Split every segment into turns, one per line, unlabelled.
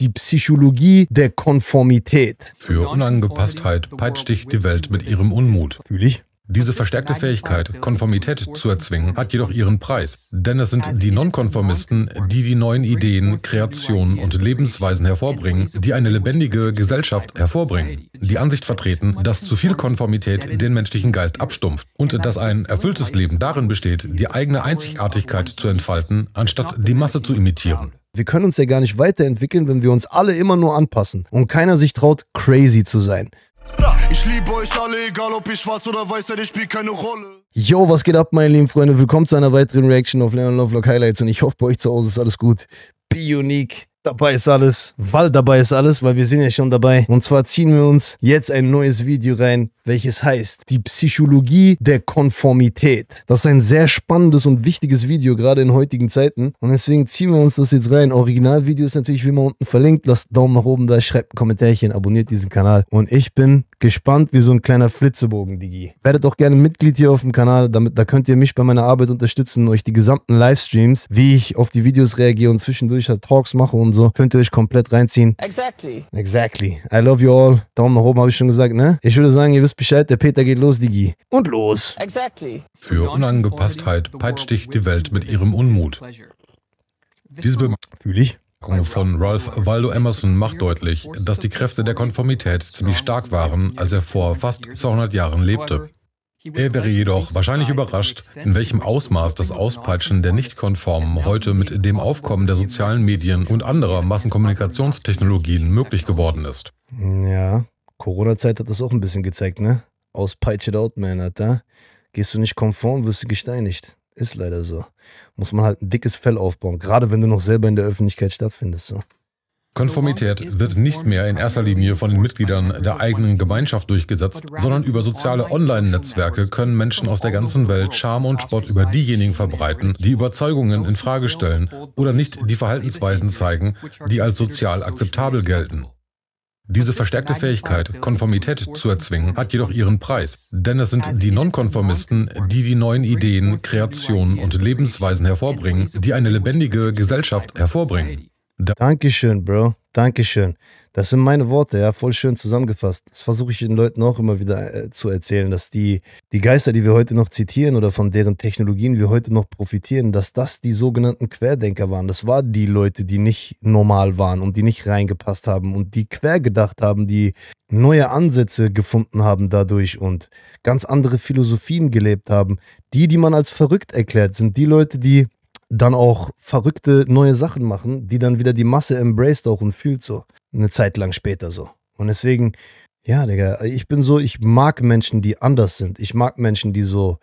die Psychologie der Konformität.
Für Unangepasstheit peitscht dich die Welt mit ihrem Unmut. Fühl Natürlich. Diese verstärkte Fähigkeit, Konformität zu erzwingen, hat jedoch ihren Preis. Denn es sind die Nonkonformisten, die die neuen Ideen, Kreationen und Lebensweisen hervorbringen, die eine lebendige Gesellschaft hervorbringen, die Ansicht vertreten, dass zu viel Konformität den menschlichen Geist abstumpft und dass ein erfülltes Leben darin besteht, die eigene Einzigartigkeit zu entfalten, anstatt die Masse zu imitieren.
Wir können uns ja gar nicht weiterentwickeln, wenn wir uns alle immer nur anpassen und keiner sich traut, crazy zu sein. Ich liebe euch alle, egal ob ich schwarz oder weiß seid, ich spielt keine Rolle. Yo, was geht ab, meine lieben Freunde? Willkommen zu einer weiteren Reaction auf Leon Lovelock Highlights und ich hoffe, bei euch zu Hause ist alles gut. Be unique dabei ist alles, weil dabei ist alles, weil wir sind ja schon dabei. Und zwar ziehen wir uns jetzt ein neues Video rein, welches heißt Die Psychologie der Konformität. Das ist ein sehr spannendes und wichtiges Video, gerade in heutigen Zeiten. Und deswegen ziehen wir uns das jetzt rein. Originalvideo ist natürlich wie immer unten verlinkt. Lasst einen Daumen nach oben da, schreibt ein Kommentarchen, abonniert diesen Kanal. Und ich bin gespannt wie so ein kleiner Flitzebogen, Digi. Werdet auch gerne Mitglied hier auf dem Kanal, damit da könnt ihr mich bei meiner Arbeit unterstützen, euch die gesamten Livestreams, wie ich auf die Videos reagiere und zwischendurch halt Talks mache und so so. Könnt ihr euch komplett reinziehen. Exactly. Exactly. I love you all. Daumen nach oben habe ich schon gesagt, ne? Ich würde sagen, ihr wisst Bescheid, der Peter geht los, Digi. Und los. Exactly. Für
Unangepasstheit peitscht dich die Welt mit ihrem Unmut. Diese Bemerkung von Ralph Waldo Emerson macht deutlich, dass die Kräfte der Konformität ziemlich stark waren, als er vor fast 200 Jahren lebte. Er wäre jedoch wahrscheinlich überrascht, in welchem Ausmaß das Auspeitschen der Nichtkonformen heute mit dem Aufkommen der sozialen Medien und anderer Massenkommunikationstechnologien möglich geworden ist.
Ja, Corona-Zeit hat das auch ein bisschen gezeigt, ne? Auspeitsche der Outman hat, da. Gehst du nicht konform, wirst du gesteinigt. Ist leider so. Muss man halt ein dickes Fell aufbauen, gerade wenn du noch selber in der Öffentlichkeit stattfindest. So.
Konformität wird nicht mehr in erster Linie von den Mitgliedern der eigenen Gemeinschaft durchgesetzt, sondern über soziale Online-Netzwerke können Menschen aus der ganzen Welt Scham und Spott über diejenigen verbreiten, die Überzeugungen in Frage stellen oder nicht die Verhaltensweisen zeigen, die als sozial akzeptabel gelten. Diese verstärkte Fähigkeit, Konformität zu erzwingen, hat jedoch ihren Preis, denn es sind die Nonkonformisten, die die neuen Ideen, Kreationen und Lebensweisen hervorbringen, die eine lebendige Gesellschaft hervorbringen.
Dankeschön, Bro. Dankeschön. Das sind meine Worte, ja, voll schön zusammengefasst. Das versuche ich den Leuten auch immer wieder äh, zu erzählen, dass die, die Geister, die wir heute noch zitieren oder von deren Technologien wir heute noch profitieren, dass das die sogenannten Querdenker waren. Das waren die Leute, die nicht normal waren und die nicht reingepasst haben und die quer gedacht haben, die neue Ansätze gefunden haben dadurch und ganz andere Philosophien gelebt haben. Die, die man als verrückt erklärt, sind die Leute, die dann auch verrückte neue Sachen machen, die dann wieder die Masse embraced auch und fühlt so. Eine Zeit lang später so. Und deswegen, ja, Digga, ich bin so, ich mag Menschen, die anders sind. Ich mag Menschen, die so,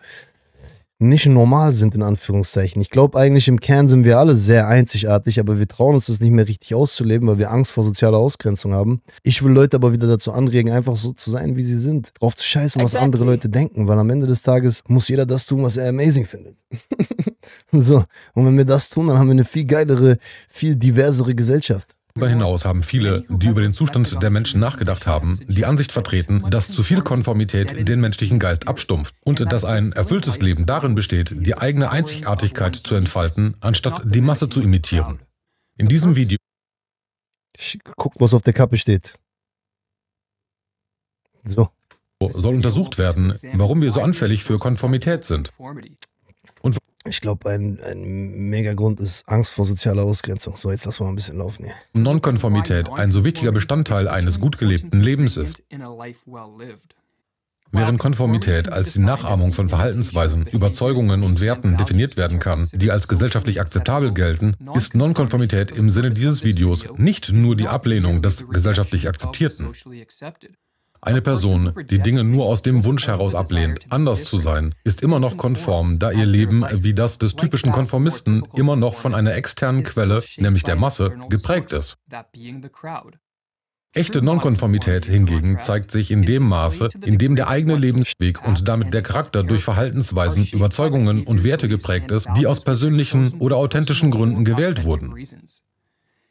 nicht normal sind, in Anführungszeichen. Ich glaube eigentlich im Kern sind wir alle sehr einzigartig, aber wir trauen uns das nicht mehr richtig auszuleben, weil wir Angst vor sozialer Ausgrenzung haben. Ich will Leute aber wieder dazu anregen, einfach so zu sein, wie sie sind. Drauf zu scheißen, was exactly. andere Leute denken, weil am Ende des Tages muss jeder das tun, was er amazing findet. so. Und wenn wir das tun, dann haben wir eine viel geilere, viel diversere Gesellschaft.
Darüber hinaus haben viele, die über den Zustand der Menschen nachgedacht haben, die Ansicht vertreten, dass zu viel Konformität den menschlichen Geist abstumpft und dass ein erfülltes Leben darin besteht, die eigene Einzigartigkeit zu entfalten, anstatt die Masse zu imitieren. In diesem Video. Ich guck, was auf der Kappe steht. So. Soll
untersucht werden, warum wir so anfällig für Konformität sind. Ich glaube, ein, ein Megagrund ist Angst vor sozialer Ausgrenzung. So, jetzt lassen wir mal ein bisschen laufen hier. Nonkonformität ein
so wichtiger Bestandteil eines gut gelebten Lebens ist. Während Konformität als die Nachahmung von Verhaltensweisen, Überzeugungen und Werten definiert werden kann, die als gesellschaftlich akzeptabel gelten, ist Nonkonformität im Sinne dieses Videos nicht nur die Ablehnung des gesellschaftlich Akzeptierten. Eine Person, die Dinge nur aus dem Wunsch heraus ablehnt, anders zu sein, ist immer noch konform, da ihr Leben, wie das des typischen Konformisten, immer noch von einer externen Quelle, nämlich der Masse, geprägt ist. Echte Nonkonformität hingegen zeigt sich in dem Maße, in dem der eigene Lebensweg und damit der Charakter durch Verhaltensweisen, Überzeugungen und Werte geprägt ist, die aus persönlichen oder authentischen Gründen gewählt wurden.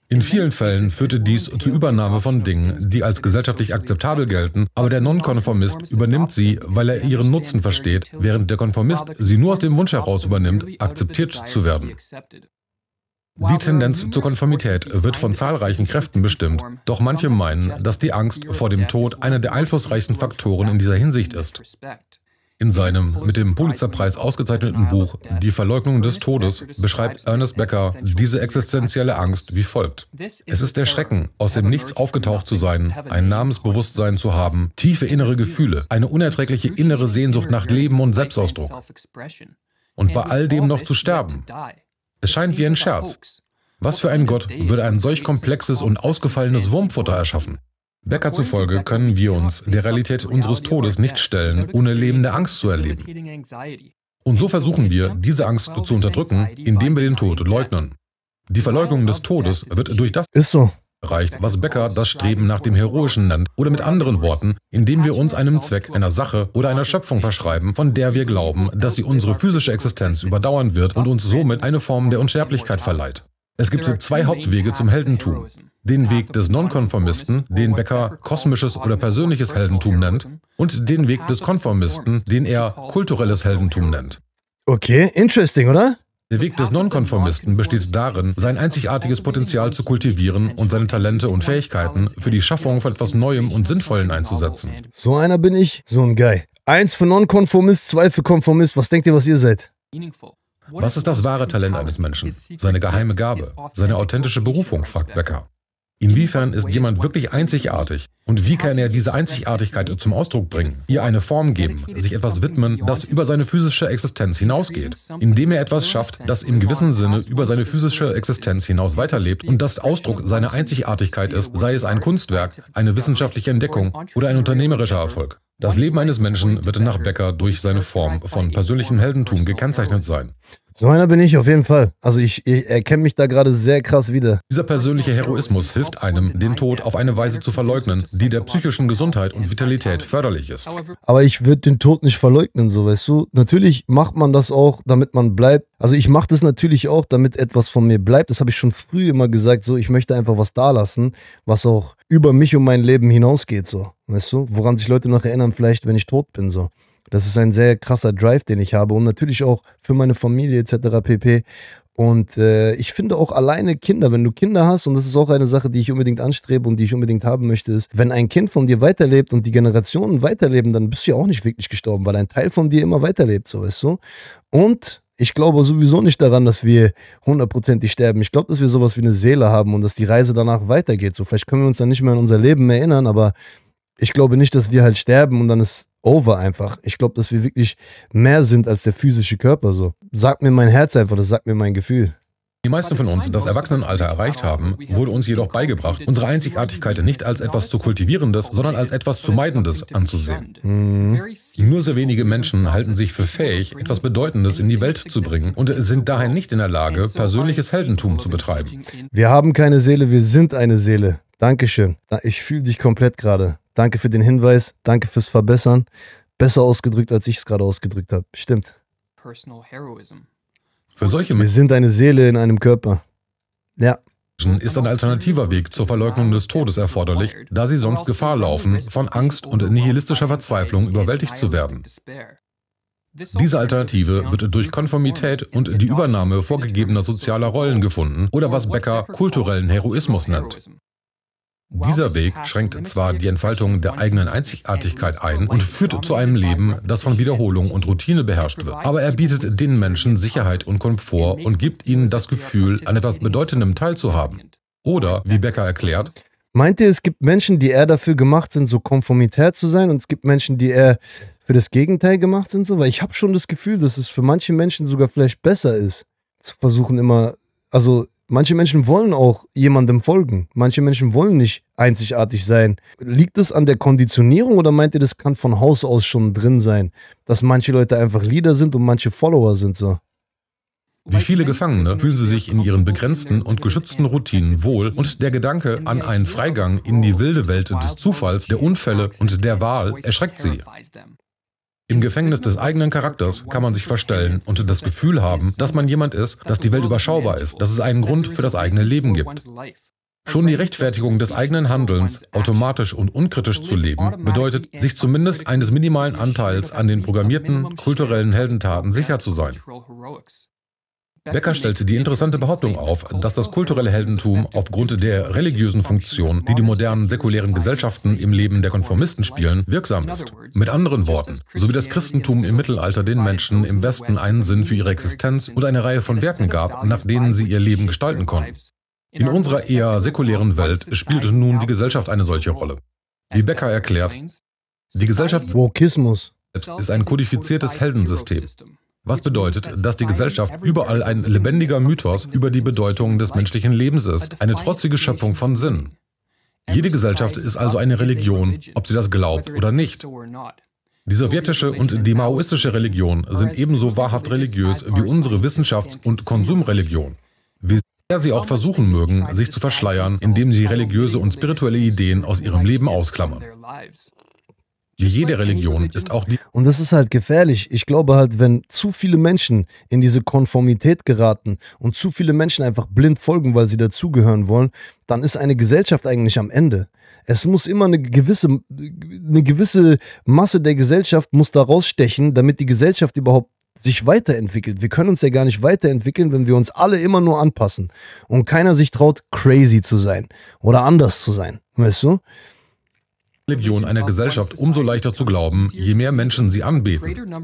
In vielen Fällen führte dies zur Übernahme von Dingen, die als gesellschaftlich akzeptabel gelten, aber der Nonkonformist übernimmt sie, weil er ihren Nutzen versteht, während der Konformist sie nur aus dem Wunsch heraus übernimmt, akzeptiert zu werden. Die Tendenz zur Konformität wird von zahlreichen Kräften bestimmt, doch manche meinen, dass die Angst vor dem Tod einer der einflussreichsten Faktoren in dieser Hinsicht ist. In seinem mit dem Pulitzerpreis ausgezeichneten Buch Die Verleugnung des Todes beschreibt Ernest Becker diese existenzielle Angst wie folgt. Es ist der Schrecken, aus dem Nichts aufgetaucht zu sein, ein Namensbewusstsein zu haben, tiefe innere Gefühle, eine unerträgliche innere Sehnsucht nach Leben und Selbstausdruck. Und bei all dem noch zu sterben. Es scheint wie ein Scherz. Was für ein Gott würde ein solch komplexes und ausgefallenes Wurmfutter erschaffen? Becker zufolge können wir uns der Realität unseres Todes nicht stellen, ohne lebende Angst zu erleben. Und so versuchen wir, diese Angst zu unterdrücken, indem wir den Tod leugnen. Die Verleugnung des Todes wird durch das ist so. erreicht, was Becker das Streben nach dem Heroischen nennt, oder mit anderen Worten, indem wir uns einem Zweck, einer Sache oder einer Schöpfung verschreiben, von der wir glauben, dass sie unsere physische Existenz überdauern wird und uns somit eine Form der Unsterblichkeit verleiht. Es gibt so zwei Hauptwege zum Heldentum. Den Weg des Nonkonformisten, den Becker kosmisches oder persönliches Heldentum nennt, und den Weg des Konformisten, den er kulturelles Heldentum nennt. Okay, interesting, oder? Der Weg des Nonkonformisten besteht darin, sein einzigartiges Potenzial zu kultivieren und seine Talente und Fähigkeiten für die Schaffung von etwas Neuem und Sinnvollen einzusetzen.
So einer bin ich, so ein Guy. Eins für Nonkonformist, zwei für Konformist. Was denkt ihr, was ihr seid?
Was ist das wahre Talent eines Menschen? Seine geheime Gabe, seine authentische Berufung, fragt Becker. Inwiefern ist jemand wirklich einzigartig? Und wie kann er diese Einzigartigkeit zum Ausdruck bringen, ihr eine Form geben, sich etwas widmen, das über seine physische Existenz hinausgeht? Indem er etwas schafft, das im gewissen Sinne über seine physische Existenz hinaus weiterlebt und das Ausdruck seiner Einzigartigkeit ist, sei es ein Kunstwerk, eine wissenschaftliche Entdeckung oder ein unternehmerischer Erfolg. Das Leben eines Menschen wird nach Becker durch seine Form von persönlichem Heldentum gekennzeichnet sein.
So einer bin ich auf jeden Fall. Also ich, ich erkenne mich da gerade sehr krass wieder.
Dieser persönliche Heroismus hilft einem, den Tod auf eine Weise zu verleugnen, die der psychischen Gesundheit und Vitalität förderlich ist.
Aber ich würde den Tod nicht verleugnen, so weißt du. Natürlich macht man das auch, damit man bleibt. Also ich mache das natürlich auch, damit etwas von mir bleibt. Das habe ich schon früh immer gesagt, so ich möchte einfach was dalassen, was auch über mich und mein Leben hinausgeht, so. Weißt du, woran sich Leute noch erinnern, vielleicht, wenn ich tot bin, so. Das ist ein sehr krasser Drive, den ich habe und natürlich auch für meine Familie etc. pp. Und äh, ich finde auch alleine Kinder, wenn du Kinder hast, und das ist auch eine Sache, die ich unbedingt anstrebe und die ich unbedingt haben möchte, ist, wenn ein Kind von dir weiterlebt und die Generationen weiterleben, dann bist du ja auch nicht wirklich gestorben, weil ein Teil von dir immer weiterlebt, so weißt du. Und ich glaube sowieso nicht daran, dass wir hundertprozentig sterben. Ich glaube, dass wir sowas wie eine Seele haben und dass die Reise danach weitergeht. So, vielleicht können wir uns dann nicht mehr an unser Leben erinnern, aber ich glaube nicht, dass wir halt sterben und dann ist over einfach. Ich glaube, dass wir wirklich mehr sind als der physische Körper so. Sag mir mein Herz einfach, das sagt mir mein Gefühl.
Die meisten von uns, das Erwachsenenalter erreicht haben, wurde uns jedoch beigebracht, unsere Einzigartigkeit nicht als etwas zu kultivierendes, sondern als etwas zu meidendes anzusehen. Mhm. Nur sehr wenige Menschen halten sich für fähig, etwas Bedeutendes in die Welt zu bringen und sind daher nicht in der Lage, persönliches Heldentum zu betreiben.
Wir haben keine Seele, wir sind eine Seele. Dankeschön. Ich fühle dich komplett gerade. Danke für den Hinweis, danke fürs Verbessern. Besser ausgedrückt, als ich es gerade ausgedrückt habe. Stimmt.
Personal Heroism.
Für solche Wir sind eine Seele in einem Körper. Ja.
Ist ein alternativer Weg zur Verleugnung des Todes erforderlich, da sie sonst Gefahr laufen, von Angst und nihilistischer Verzweiflung überwältigt zu werden. Diese Alternative wird durch Konformität und die Übernahme vorgegebener sozialer Rollen gefunden oder was Becker kulturellen Heroismus nennt. Dieser Weg schränkt zwar die Entfaltung der eigenen Einzigartigkeit ein und führt zu einem Leben, das von Wiederholung und Routine beherrscht wird, aber er bietet den Menschen Sicherheit und Komfort und gibt ihnen das Gefühl, an etwas Bedeutendem teilzuhaben. Oder, wie Becker erklärt,
Meint ihr, es gibt Menschen, die eher dafür gemacht sind, so konformitär zu sein und es gibt Menschen, die eher für das Gegenteil gemacht sind? So? Weil ich habe schon das Gefühl, dass es für manche Menschen sogar vielleicht besser ist, zu versuchen immer, also Manche Menschen wollen auch jemandem folgen. Manche Menschen wollen nicht einzigartig sein. Liegt das an der Konditionierung oder meint ihr, das kann von Haus aus schon drin sein, dass manche Leute einfach Leader sind und manche Follower sind so? Wie
viele Gefangene fühlen sie sich in ihren begrenzten und geschützten Routinen wohl und der Gedanke an einen Freigang in die wilde Welt des Zufalls, der Unfälle und der Wahl erschreckt sie. Im Gefängnis des eigenen Charakters kann man sich verstellen und das Gefühl haben, dass man jemand ist, dass die Welt überschaubar ist, dass es einen Grund für das eigene Leben gibt. Schon die Rechtfertigung des eigenen Handelns, automatisch und unkritisch zu leben, bedeutet, sich zumindest eines minimalen Anteils an den programmierten kulturellen Heldentaten sicher zu sein. Becker stellte die interessante Behauptung auf, dass das kulturelle Heldentum aufgrund der religiösen Funktion, die die modernen säkulären Gesellschaften im Leben der Konformisten spielen, wirksam ist. Mit anderen Worten, so wie das Christentum im Mittelalter den Menschen im Westen einen Sinn für ihre Existenz und eine Reihe von Werken gab, nach denen sie ihr Leben gestalten konnten. In unserer eher säkulären Welt spielt nun die Gesellschaft eine solche Rolle. Wie Becker erklärt, die Gesellschaft ist ein kodifiziertes Heldensystem. Was bedeutet, dass die Gesellschaft überall ein lebendiger Mythos über die Bedeutung des menschlichen Lebens ist, eine trotzige Schöpfung von Sinn. Jede Gesellschaft ist also eine Religion, ob sie das glaubt oder nicht. Die sowjetische und die maoistische Religion sind ebenso wahrhaft religiös wie unsere Wissenschafts- und Konsumreligion. Wie sehr sie auch versuchen mögen, sich zu verschleiern, indem sie religiöse und spirituelle Ideen aus ihrem Leben ausklammern. Wie jede Religion ist
auch die. Und das ist halt gefährlich. Ich glaube halt, wenn zu viele Menschen in diese Konformität geraten und zu viele Menschen einfach blind folgen, weil sie dazugehören wollen, dann ist eine Gesellschaft eigentlich am Ende. Es muss immer eine gewisse, eine gewisse Masse der Gesellschaft muss da rausstechen, damit die Gesellschaft überhaupt sich weiterentwickelt. Wir können uns ja gar nicht weiterentwickeln, wenn wir uns alle immer nur anpassen und keiner sich traut, crazy zu sein oder anders zu sein. Weißt du?
Religion einer Gesellschaft umso leichter zu glauben, je mehr Menschen sie anbeten.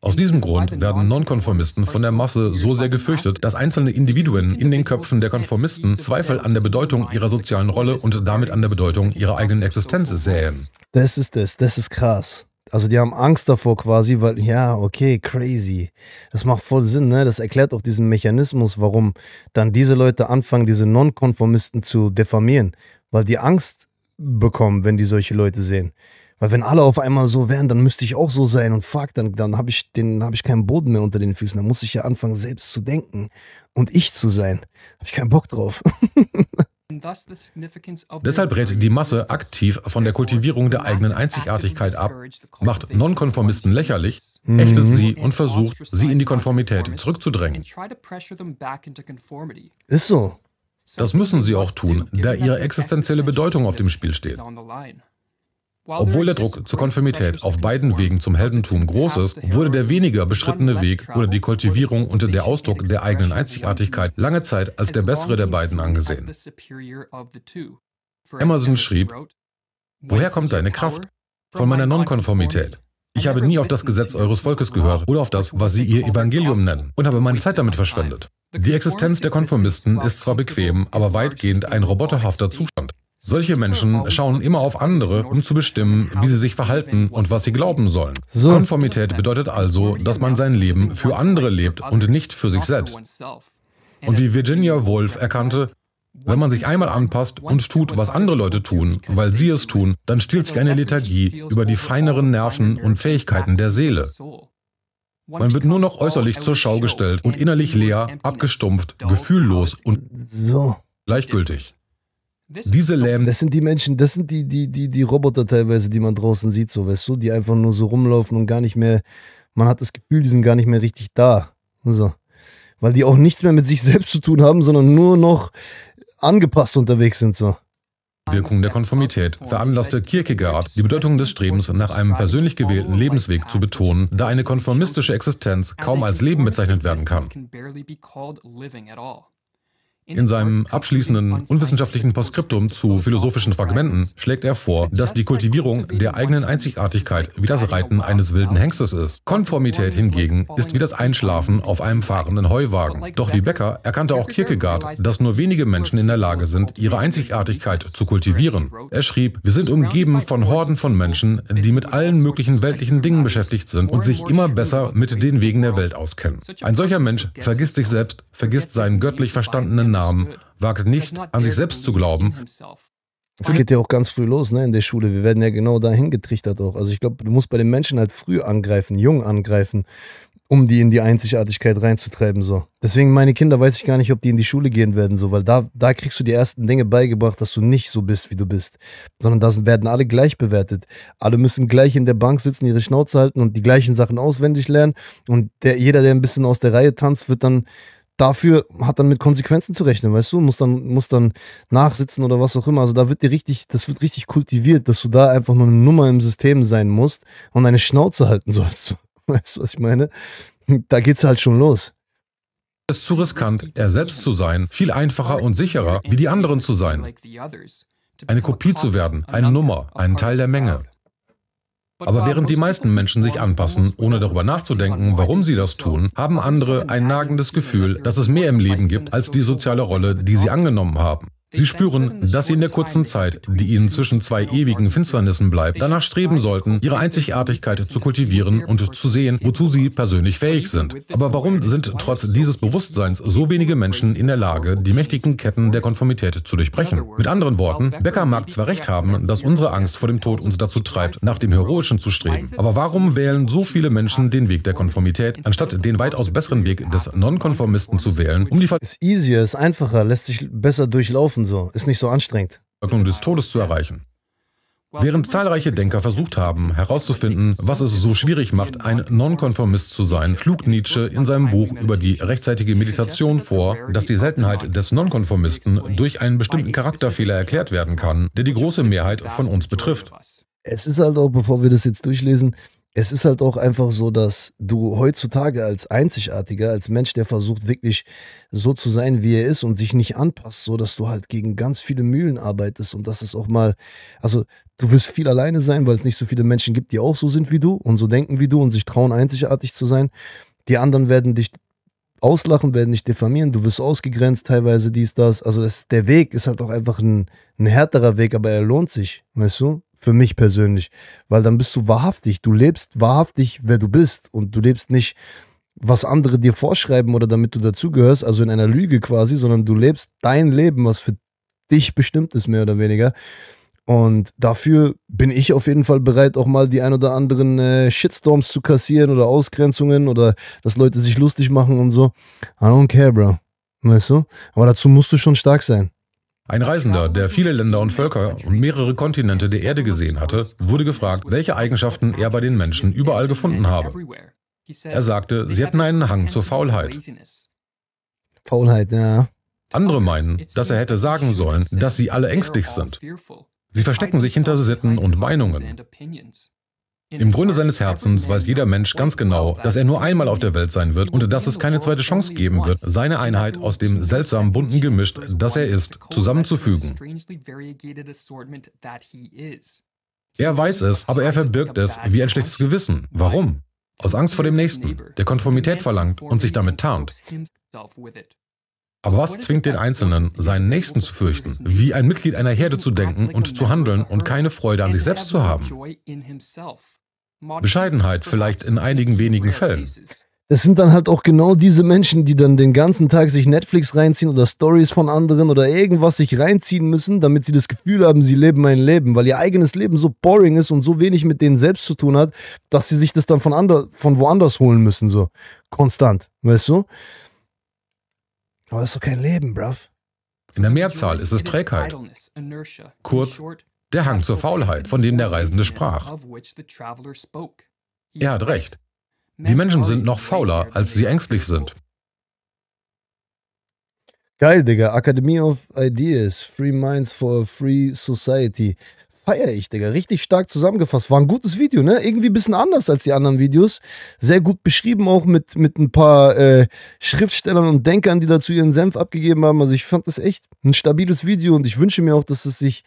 Aus diesem Grund werden Nonkonformisten von der Masse so sehr gefürchtet, dass einzelne Individuen in den Köpfen der Konformisten Zweifel an der Bedeutung ihrer sozialen Rolle und damit an der Bedeutung ihrer eigenen Existenz säen.
Das ist es, das ist krass. Also die haben Angst davor quasi, weil ja, okay, crazy. Das macht voll Sinn, ne? Das erklärt auch diesen Mechanismus, warum dann diese Leute anfangen, diese Nonkonformisten zu diffamieren, weil die Angst bekommen, wenn die solche Leute sehen. Weil wenn alle auf einmal so wären, dann müsste ich auch so sein und fuck, dann, dann habe ich, hab ich keinen Boden mehr unter den Füßen. Dann muss ich ja anfangen, selbst zu denken und ich zu sein. Habe ich keinen Bock drauf.
Deshalb
rät die Masse aktiv von der Kultivierung der eigenen Einzigartigkeit ab, macht Nonkonformisten lächerlich, mhm. ächtet sie und versucht, sie in die Konformität zurückzudrängen. Ist so. Das müssen sie auch tun, da ihre existenzielle Bedeutung auf dem Spiel steht. Obwohl der Druck zur Konformität auf beiden Wegen zum Heldentum groß ist, wurde der weniger beschrittene Weg oder die Kultivierung unter der Ausdruck der eigenen Einzigartigkeit lange Zeit als der bessere der beiden angesehen.
Emerson schrieb,
Woher kommt deine Kraft? Von meiner Nonkonformität. Ich habe nie auf das Gesetz eures Volkes gehört oder auf das, was sie ihr Evangelium nennen, und habe meine Zeit damit verschwendet. Die Existenz der Konformisten ist zwar bequem, aber weitgehend ein roboterhafter Zustand. Solche Menschen schauen immer auf andere, um zu bestimmen, wie sie sich verhalten und was sie glauben sollen. So. Konformität bedeutet also, dass man sein Leben für andere lebt und nicht für sich selbst. Und wie Virginia Woolf erkannte, wenn man sich einmal anpasst und tut, was andere Leute tun, weil sie es tun, dann stiehlt sich eine Lethargie über die feineren Nerven und Fähigkeiten der Seele. Man wird nur noch äußerlich zur Schau
gestellt und innerlich leer, abgestumpft, gefühllos und gleichgültig. Diese Lähm Das sind die Menschen, das sind die, die, die, die Roboter teilweise, die man draußen sieht, so weißt du, die einfach nur so rumlaufen und gar nicht mehr, man hat das Gefühl, die sind gar nicht mehr richtig da. So. Weil die auch nichts mehr mit sich selbst zu tun haben, sondern nur noch angepasst unterwegs sind so.
Wirkung der Konformität veranlasste Kierkegaard, die Bedeutung des Strebens nach einem persönlich gewählten Lebensweg zu betonen, da eine konformistische Existenz kaum als Leben bezeichnet werden kann. In seinem abschließenden unwissenschaftlichen Postskriptum zu philosophischen Fragmenten schlägt er vor, dass die Kultivierung der eigenen Einzigartigkeit wie das Reiten eines wilden Hengstes ist. Konformität hingegen ist wie das Einschlafen auf einem fahrenden Heuwagen. Doch wie Becker erkannte auch Kierkegaard, dass nur wenige Menschen in der Lage sind, ihre Einzigartigkeit zu kultivieren. Er schrieb, wir sind umgeben von Horden von Menschen, die mit allen möglichen weltlichen Dingen beschäftigt sind und sich immer besser mit den Wegen der Welt auskennen. Ein solcher Mensch vergisst sich selbst, vergisst seinen göttlich verstandenen annahmen, wagt nicht, an sich selbst zu glauben.
Es geht ja auch ganz früh los, ne, in der Schule. Wir werden ja genau dahin getrichtert auch. Also ich glaube, du musst bei den Menschen halt früh angreifen, jung angreifen, um die in die Einzigartigkeit reinzutreiben, so. Deswegen meine Kinder weiß ich gar nicht, ob die in die Schule gehen werden, so, weil da, da kriegst du die ersten Dinge beigebracht, dass du nicht so bist, wie du bist, sondern da werden alle gleich bewertet. Alle müssen gleich in der Bank sitzen, ihre Schnauze halten und die gleichen Sachen auswendig lernen und der, jeder, der ein bisschen aus der Reihe tanzt, wird dann dafür hat dann mit Konsequenzen zu rechnen, weißt du, muss dann, muss dann nachsitzen oder was auch immer. Also da wird dir richtig, das wird richtig kultiviert, dass du da einfach nur eine Nummer im System sein musst und eine Schnauze halten sollst. Weißt du, was ich meine? Da geht's halt schon los.
Es ist zu riskant, er selbst zu sein, viel einfacher und sicherer, wie die anderen zu sein. Eine Kopie zu werden, eine Nummer, ein Teil der Menge. Aber während die meisten Menschen sich anpassen, ohne darüber nachzudenken, warum sie das tun, also, haben andere ein nagendes Gefühl, dass es mehr im Leben gibt als die soziale Rolle, die sie genau angenommen haben. Sie spüren, dass Sie in der kurzen Zeit, die Ihnen zwischen zwei ewigen Finsternissen bleibt, danach streben sollten, Ihre Einzigartigkeit zu kultivieren und zu sehen, wozu Sie persönlich fähig sind. Aber warum sind trotz dieses Bewusstseins so wenige Menschen in der Lage, die mächtigen Ketten der Konformität zu durchbrechen? Mit anderen Worten, Becker mag zwar recht haben, dass unsere Angst vor dem Tod uns dazu treibt, nach dem Heroischen zu streben, aber warum wählen so viele Menschen den Weg der Konformität, anstatt den weitaus besseren Weg des Nonkonformisten zu wählen, um die Ver Es ist easier, ist einfacher, lässt sich besser durchlaufen laufen so, ist nicht so anstrengend. des Todes zu erreichen. Während zahlreiche Denker versucht haben, herauszufinden, was es so schwierig macht, ein Nonkonformist zu sein, schlug Nietzsche in seinem Buch über die rechtzeitige Meditation vor, dass die Seltenheit des Nonkonformisten durch einen bestimmten Charakterfehler erklärt werden kann, der die große Mehrheit von uns betrifft.
Es ist halt auch, bevor wir das jetzt durchlesen, es ist halt auch einfach so, dass du heutzutage als Einzigartiger, als Mensch, der versucht wirklich so zu sein, wie er ist und sich nicht anpasst, so dass du halt gegen ganz viele Mühlen arbeitest und das ist auch mal, also du wirst viel alleine sein, weil es nicht so viele Menschen gibt, die auch so sind wie du und so denken wie du und sich trauen, einzigartig zu sein. Die anderen werden dich auslachen, werden dich diffamieren, du wirst ausgegrenzt, teilweise dies, das. Also es, der Weg ist halt auch einfach ein, ein härterer Weg, aber er lohnt sich, weißt du? für mich persönlich, weil dann bist du wahrhaftig, du lebst wahrhaftig, wer du bist und du lebst nicht, was andere dir vorschreiben oder damit du dazugehörst, also in einer Lüge quasi, sondern du lebst dein Leben, was für dich bestimmt ist, mehr oder weniger. Und dafür bin ich auf jeden Fall bereit, auch mal die ein oder anderen äh, Shitstorms zu kassieren oder Ausgrenzungen oder dass Leute sich lustig machen und so. I don't care, bro. Weißt du? Aber dazu musst du schon stark sein. Ein Reisender,
der viele Länder und Völker und mehrere Kontinente der Erde gesehen hatte, wurde gefragt, welche Eigenschaften er bei den Menschen überall gefunden habe. Er sagte, sie hätten einen Hang zur Faulheit. Faulheit, ja. Andere meinen, dass er hätte sagen sollen, dass sie alle ängstlich sind. Sie verstecken sich hinter Sitten und Meinungen. Im Grunde seines Herzens weiß jeder Mensch ganz genau, dass er nur einmal auf der Welt sein wird und dass es keine zweite Chance geben wird, seine Einheit aus dem seltsamen bunten Gemisch, das er ist, zusammenzufügen. Er weiß es, aber er verbirgt es wie ein schlechtes Gewissen. Warum? Aus Angst vor dem Nächsten, der Konformität verlangt und sich damit tarnt. Aber was zwingt den Einzelnen, seinen Nächsten zu fürchten, wie ein Mitglied einer Herde zu denken und zu handeln und keine Freude an sich selbst zu haben? Bescheidenheit vielleicht in einigen wenigen Fällen.
Es sind dann halt auch genau diese Menschen, die dann den ganzen Tag sich Netflix reinziehen oder Stories von anderen oder irgendwas sich reinziehen müssen, damit sie das Gefühl haben, sie leben ein Leben, weil ihr eigenes Leben so boring ist und so wenig mit denen selbst zu tun hat, dass sie sich das dann von, ander, von woanders holen müssen, so konstant, weißt du? Aber das ist doch kein Leben, bruv.
In der Mehrzahl ist es Trägheit. Kurz, der Hang zur Faulheit, von dem der Reisende sprach. Er hat recht. Die Menschen sind noch fauler, als sie ängstlich sind.
Geil, Digga. Academy of Ideas. Free Minds for a Free Society. Feier ich, Digga. Richtig stark zusammengefasst. War ein gutes Video, ne? Irgendwie ein bisschen anders als die anderen Videos. Sehr gut beschrieben, auch mit, mit ein paar äh, Schriftstellern und Denkern, die dazu ihren Senf abgegeben haben. Also ich fand das echt ein stabiles Video und ich wünsche mir auch, dass es sich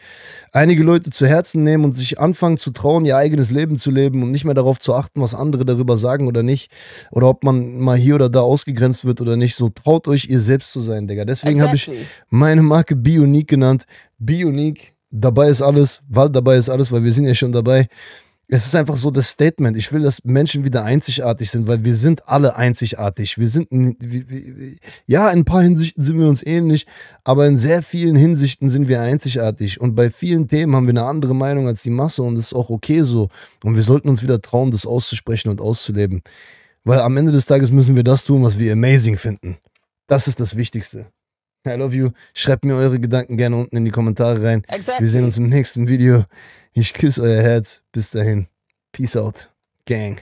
einige Leute zu Herzen nehmen und sich anfangen zu trauen, ihr eigenes Leben zu leben und nicht mehr darauf zu achten, was andere darüber sagen oder nicht. Oder ob man mal hier oder da ausgegrenzt wird oder nicht. So traut euch, ihr selbst zu sein, Digga. Deswegen exactly. habe ich meine Marke Bionique genannt. Bionique dabei ist alles, weil dabei ist alles, weil wir sind ja schon dabei. Es ist einfach so das Statement. Ich will, dass Menschen wieder einzigartig sind, weil wir sind alle einzigartig. Wir sind, ja, in ein paar Hinsichten sind wir uns ähnlich, aber in sehr vielen Hinsichten sind wir einzigartig. Und bei vielen Themen haben wir eine andere Meinung als die Masse und das ist auch okay so. Und wir sollten uns wieder trauen, das auszusprechen und auszuleben. Weil am Ende des Tages müssen wir das tun, was wir amazing finden. Das ist das Wichtigste. I love you. Schreibt mir eure Gedanken gerne unten in die Kommentare rein. Exactly. Wir sehen uns im nächsten Video. Ich küsse euer Herz. Bis dahin. Peace out, Gang.